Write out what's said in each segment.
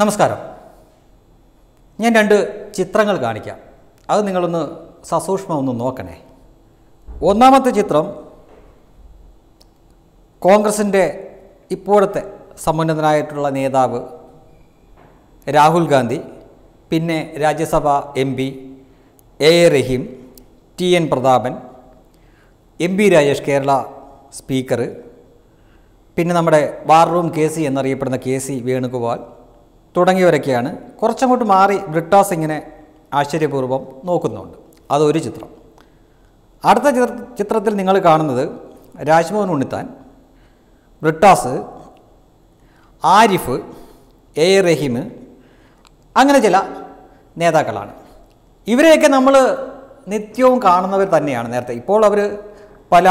നമസ്കാരം ഞാൻ രണ്ട് ചിത്രങ്ങൾ കാണിക്കാം അത് നിങ്ങളൊന്ന് സസൂക്ഷ്മം ഒന്ന് നോക്കണേ ഒന്നാമത്തെ ചിത്രം കോൺഗ്രസിൻ്റെ ഇപ്പോഴത്തെ സമുന്നതനായിട്ടുള്ള നേതാവ് രാഹുൽ ഗാന്ധി പിന്നെ Rajya Sabha M P A A Rahim T N Prathapan M P Rajesh Kerala speaker പിന്നെ നമ്മുടെ വാർ റൂം കെ സി എന്നറിയപ്പെടുന്ന കെ സി വേണുഗോപാൽ തുടങ്ങിയവരൊക്കെയാണ് കുറച്ചങ്ങോട്ട് മാറി ബ്രിട്ടാ സിംഗിനെ ആശ്ചര്യപൂർവ്വം നോക്കുന്നുണ്ട് അതൊരു ചിത്രം അടുത്ത ചിത്രത്തിൽ നിങ്ങൾ കാണുന്നത് രാജ്മോഹൻ ഉണ്ണിത്താൻ ബ്രിട്ടാസ് ആരിഫ് എ റഹീം അങ്ങനെ ചില നേതാക്കളാണ് ഇവരെയൊക്കെ നമ്മൾ നിത്യവും കാണുന്നവർ തന്നെയാണ് നേരത്തെ ഇപ്പോൾ അവർ പല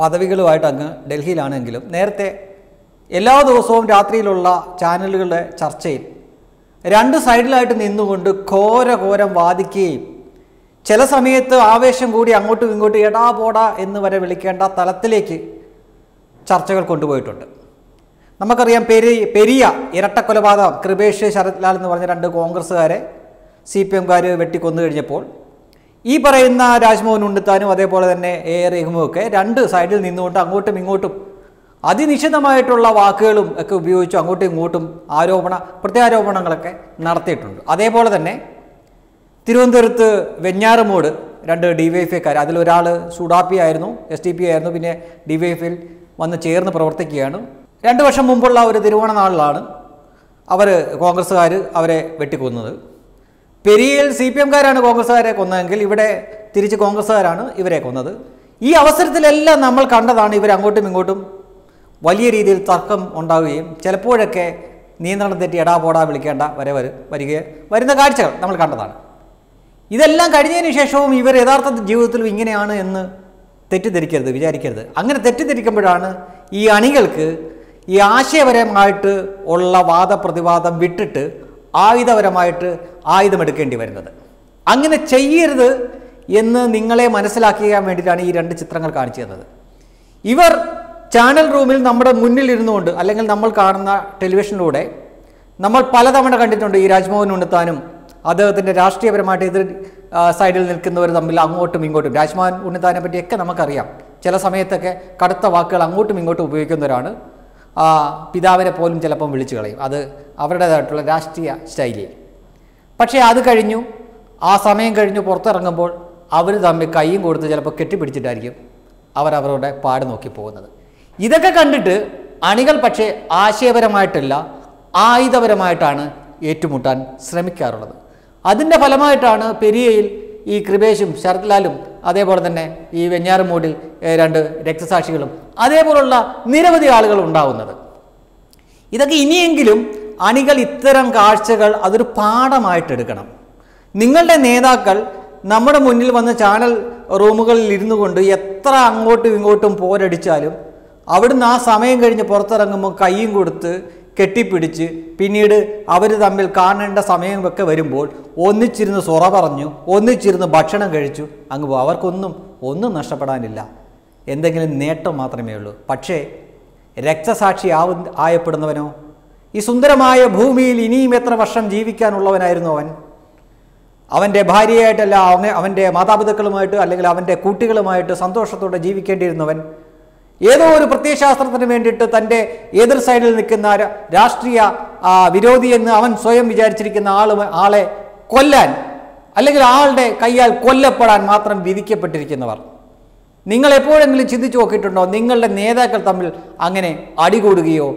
പദവികളുമായിട്ട് അങ്ങ് ഡൽഹിയിലാണെങ്കിലും നേരത്തെ എല്ലാ ദിവസവും രാത്രിയിലുള്ള ചാനലുകളുടെ ചർച്ചയിൽ രണ്ട് സൈഡിലായിട്ട് നിന്നുകൊണ്ട് ഘോര ഘോരം വാദിക്കുകയും ചില സമയത്ത് ആവേശം കൂടി അങ്ങോട്ടും ഇങ്ങോട്ടും എടാ പോടാ എന്ന് വരെ വിളിക്കേണ്ട തലത്തിലേക്ക് ചർച്ചകൾ കൊണ്ടുപോയിട്ടുണ്ട് നമുക്കറിയാം പെരി പെരിയ ഇരട്ടക്കൊലപാതകം കൃപേഷ് ശരത് ലാൽ എന്ന് പറഞ്ഞ രണ്ട് കോൺഗ്രസ്സുകാരെ സി പി എംകാർ വെട്ടിക്കൊന്നു കഴിഞ്ഞപ്പോൾ ഈ പറയുന്ന രാജ്മോഹൻ ഉണ്ണിത്താനും അതേപോലെ തന്നെ എ റഹ്മുമൊക്കെ രണ്ട് സൈഡിൽ നിന്നുകൊണ്ട് അങ്ങോട്ടും ഇങ്ങോട്ടും അതിനിഷിതമായിട്ടുള്ള വാക്കുകളും ഒക്കെ ഉപയോഗിച്ച് അങ്ങോട്ടും ഇങ്ങോട്ടും ആരോപണ പ്രത്യാരോപണങ്ങളൊക്കെ നടത്തിയിട്ടുണ്ട് അതേപോലെ തന്നെ തിരുവനന്തപുരത്ത് വെഞ്ഞാറമൂട് രണ്ട് ഡി വൈ എഫ്ഐക്കാർ അതിലൊരാൾ സുഡാപ്പി ആയിരുന്നു എസ് ഡി പി ആയിരുന്നു പിന്നെ ഡി വൈ എഫിൽ വന്ന് ചേർന്ന് പ്രവർത്തിക്കുകയാണ് രണ്ട് വർഷം മുമ്പുള്ള ഒരു തിരുവോണ നാളിലാണ് അവർ കോൺഗ്രസ്സുകാർ അവരെ വെട്ടിക്കൊന്നത് പെരിയയിൽ സി പി എംകാരാണ് കോൺഗ്രസ്സുകാരെ കൊന്നതെങ്കിൽ ഇവിടെ തിരിച്ച് കോൺഗ്രസ്സുകാരാണ് ഇവരെ കൊന്നത് ഈ അവസരത്തിലെല്ലാം നമ്മൾ കണ്ടതാണ് ഇവർ അങ്ങോട്ടും ഇങ്ങോട്ടും വലിയ രീതിയിൽ തർക്കം ഉണ്ടാവുകയും ചിലപ്പോഴൊക്കെ നിയന്ത്രണം തെറ്റി എടാ പോടാ വിളിക്കേണ്ട വരെ വരും വരിക വരുന്ന കാഴ്ചകൾ നമ്മൾ കണ്ടതാണ് ഇതെല്ലാം കഴിഞ്ഞതിന് ശേഷവും ഇവർ യഥാർത്ഥ ജീവിതത്തിലും ഇങ്ങനെയാണ് എന്ന് തെറ്റിദ്ധരിക്കരുത് വിചാരിക്കരുത് അങ്ങനെ തെറ്റിദ്ധരിക്കുമ്പോഴാണ് ഈ അണികൾക്ക് ഈ ആശയപരമായിട്ട് ഉള്ള വാദപ്രതിവാദം വിട്ടിട്ട് ആയുധപരമായിട്ട് ആയുധമെടുക്കേണ്ടി വരുന്നത് അങ്ങനെ ചെയ്യരുത് എന്ന് നിങ്ങളെ മനസ്സിലാക്കിക്കാൻ വേണ്ടിയിട്ടാണ് ഈ രണ്ട് ചിത്രങ്ങൾ കാണിച്ചു തന്നത് ഇവർ ചാനൽ റൂമിൽ നമ്മുടെ മുന്നിൽ ഇരുന്നുകൊണ്ട് അല്ലെങ്കിൽ നമ്മൾ കാണുന്ന ടെലിവിഷനിലൂടെ നമ്മൾ പലതവണ കണ്ടിട്ടുണ്ട് ഈ രാജ്മോഹൻ ഉണ്ണിത്താനും അദ്ദേഹത്തിൻ്റെ രാഷ്ട്രീയപരമായിട്ട് എതിർ സൈഡിൽ നിൽക്കുന്നവർ തമ്മിൽ അങ്ങോട്ടും ഇങ്ങോട്ടും രാജ്മോഹൻ ഉണ്ണിത്താനെ പറ്റിയൊക്കെ നമുക്കറിയാം ചില സമയത്തൊക്കെ കടുത്ത വാക്കുകൾ അങ്ങോട്ടും ഇങ്ങോട്ടും ഉപയോഗിക്കുന്നവരാണ് പിതാവിനെ പോലും ചിലപ്പം വിളിച്ചു കളയും അത് അവരുടേതായിട്ടുള്ള രാഷ്ട്രീയ ശൈലി പക്ഷേ അത് കഴിഞ്ഞു ആ സമയം കഴിഞ്ഞു പുറത്തിറങ്ങുമ്പോൾ അവർ തമ്മിൽ കൈയും കൊടുത്ത് ചിലപ്പോൾ കെട്ടിപ്പിടിച്ചിട്ടായിരിക്കും അവർ അവരുടെ പാട് നോക്കി പോകുന്നത് ഇതൊക്കെ കണ്ടിട്ട് അണികൾ പക്ഷേ ആശയപരമായിട്ടല്ല ആയുധപരമായിട്ടാണ് ഏറ്റുമുട്ടാൻ ശ്രമിക്കാറുള്ളത് അതിൻ്റെ ഫലമായിട്ടാണ് പെരിയയിൽ ഈ കൃപേഷും ശരത്ലാലും അതേപോലെ തന്നെ ഈ വെഞ്ഞാറമൂടിൽ രണ്ട് രക്തസാക്ഷികളും അതേപോലുള്ള നിരവധി ആളുകൾ ഉണ്ടാവുന്നത് ഇതൊക്കെ ഇനിയെങ്കിലും അണികൾ ഇത്തരം കാഴ്ചകൾ അതൊരു പാഠമായിട്ടെടുക്കണം നിങ്ങളുടെ നേതാക്കൾ നമ്മുടെ മുന്നിൽ വന്ന് ചാനൽ റൂമുകളിൽ ഇരുന്നു കൊണ്ട് എത്ര അങ്ങോട്ടും ഇങ്ങോട്ടും പോരടിച്ചാലും അവിടുന്ന് ആ സമയം കഴിഞ്ഞ് പുറത്തിറങ്ങുമ്പോൾ കൈയും കൊടുത്ത് കെട്ടിപ്പിടിച്ച് പിന്നീട് അവർ തമ്മിൽ കാണേണ്ട സമയമൊക്കെ വരുമ്പോൾ ഒന്നിച്ചിരുന്ന് സൊറ പറഞ്ഞു ഒന്നിച്ചിരുന്ന് ഭക്ഷണം കഴിച്ചു അങ്ങ് അവർക്കൊന്നും ഒന്നും നഷ്ടപ്പെടാനില്ല എന്തെങ്കിലും നേട്ടം മാത്രമേ ഉള്ളൂ പക്ഷേ രക്തസാക്ഷി ആവ ആയപ്പെടുന്നവനോ ഈ സുന്ദരമായ ഭൂമിയിൽ ഇനിയും എത്ര വർഷം ജീവിക്കാനുള്ളവനായിരുന്നു അവൻ അവൻ്റെ ഭാര്യയായിട്ടല്ല അവൻ്റെ മാതാപിതാക്കളുമായിട്ട് അല്ലെങ്കിൽ അവൻ്റെ കുട്ടികളുമായിട്ട് സന്തോഷത്തോടെ ജീവിക്കേണ്ടിയിരുന്നവൻ ഏതോ ഒരു പ്രത്യയശാസ്ത്രത്തിന് വേണ്ടിയിട്ട് തൻ്റെ എതിർ സൈഡിൽ നിൽക്കുന്ന രാഷ്ട്രീയ വിരോധി എന്ന് അവൻ സ്വയം വിചാരിച്ചിരിക്കുന്ന ആൾ ആളെ കൊല്ലാൻ അല്ലെങ്കിൽ ആളുടെ കയ്യാൽ കൊല്ലപ്പെടാൻ മാത്രം വിധിക്കപ്പെട്ടിരിക്കുന്നവർ നിങ്ങൾ എപ്പോഴെങ്കിലും ചിന്തിച്ചു നോക്കിയിട്ടുണ്ടോ നിങ്ങളുടെ നേതാക്കൾ തമ്മിൽ അങ്ങനെ അടികൂടുകയോ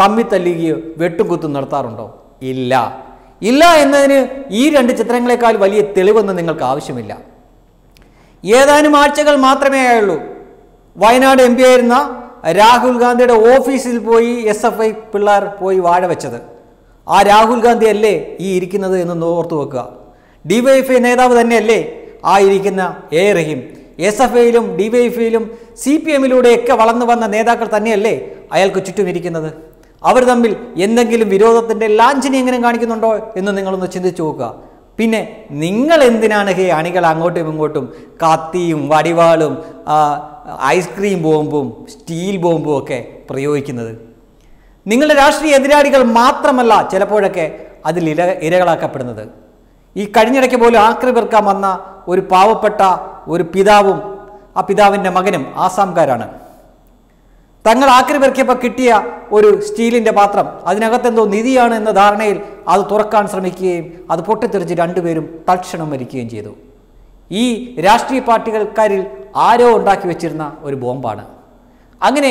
തമ്മി തല്ലുകയോ വെട്ടുംകുത്തും നടത്താറുണ്ടോ ഇല്ല ഇല്ല എന്നതിന് ഈ രണ്ട് ചിത്രങ്ങളെക്കാൾ വലിയ തെളിവൊന്നും നിങ്ങൾക്ക് ആവശ്യമില്ല ഏതാനും ആഴ്ചകൾ മാത്രമേ ആയുള്ളൂ വയനാട് എം പി ആയിരുന്ന രാഹുൽ ഗാന്ധിയുടെ ഓഫീസിൽ പോയി എസ് എഫ് ഐ പിള്ളേർ പോയി വാഴ വെച്ചത് ആ രാഹുൽ ഗാന്ധി അല്ലേ ഈ ഇരിക്കുന്നത് എന്ന് ഓർത്തു വെക്കുക ഡിവൈഎഫ്ഐ നേതാവ് തന്നെയല്ലേ ആ ഇരിക്കുന്ന എ റഹീം എസ് എഫ് ഐയിലും ഡിവൈഎഫ്ഐയിലും സി പി എമ്മിലൂടെയൊക്കെ വളർന്നു വന്ന നേതാക്കൾ തന്നെയല്ലേ അയാൾക്ക് ചുറ്റും ഇരിക്കുന്നത് അവർ തമ്മിൽ എന്തെങ്കിലും വിരോധത്തിൻ്റെ ലാഞ്ചിനി എങ്ങനെ കാണിക്കുന്നുണ്ടോ എന്ന് നിങ്ങളൊന്ന് ചിന്തിച്ചു നോക്കുക പിന്നെ നിങ്ങൾ എന്തിനാണ് ഹേ അണികൾ അങ്ങോട്ടും ഇങ്ങോട്ടും കത്തിയും വടിവാളും ഐസ്ക്രീം ബോംബും സ്റ്റീൽ ബോംബും ഒക്കെ പ്രയോഗിക്കുന്നത് നിങ്ങളുടെ രാഷ്ട്രീയ എതിരാളികൾ മാത്രമല്ല ചിലപ്പോഴൊക്കെ അതിൽ ഇര ഇരകളാക്കപ്പെടുന്നത് ഈ കഴിഞ്ഞിടയ്ക്ക് പോലും ആക്രമിക്കാൻ വന്ന ഒരു പാവപ്പെട്ട ഒരു പിതാവും ആ പിതാവിൻ്റെ മകനും ആസാംകാരാണ് തങ്ങൾ ആക്രമിക്കപ്പോൾ കിട്ടിയ ഒരു സ്റ്റീലിൻ്റെ പാത്രം എന്തോ നിധിയാണ് എന്ന ധാരണയിൽ അത് തുറക്കാൻ ശ്രമിക്കുകയും അത് പൊട്ടിത്തെറിച്ച് രണ്ടുപേരും തൽക്ഷണം മരിക്കുകയും ചെയ്തു ഈ രാഷ്ട്രീയ പാർട്ടികൾക്കാരിൽ ആരോ ഉണ്ടാക്കി വെച്ചിരുന്ന ഒരു ബോംബാണ് അങ്ങനെ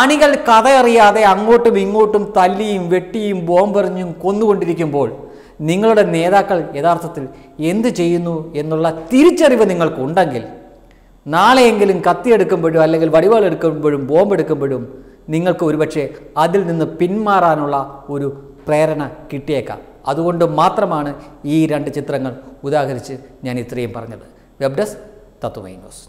അണികൾ കഥയറിയാതെ അങ്ങോട്ടും ഇങ്ങോട്ടും തല്ലിയും വെട്ടിയും ബോംബെറിഞ്ഞും കൊന്നുകൊണ്ടിരിക്കുമ്പോൾ നിങ്ങളുടെ നേതാക്കൾ യഥാർത്ഥത്തിൽ എന്ത് ചെയ്യുന്നു എന്നുള്ള തിരിച്ചറിവ് നിങ്ങൾക്കുണ്ടെങ്കിൽ നാളെയെങ്കിലും കത്തിയെടുക്കുമ്പോഴും അല്ലെങ്കിൽ വടിവാൾ എടുക്കുമ്പോഴും ബോംബ് എടുക്കുമ്പോഴും നിങ്ങൾക്ക് ഒരുപക്ഷെ അതിൽ നിന്ന് പിന്മാറാനുള്ള ഒരു പ്രേരണ കിട്ടിയേക്കാം അതുകൊണ്ട് മാത്രമാണ് ഈ രണ്ട് ചിത്രങ്ങൾ ഉദാഹരിച്ച് ഞാൻ ഇത്രയും പറഞ്ഞത് വെബ് ഡെസ്ക് തത്വമൈ ന്യൂസ്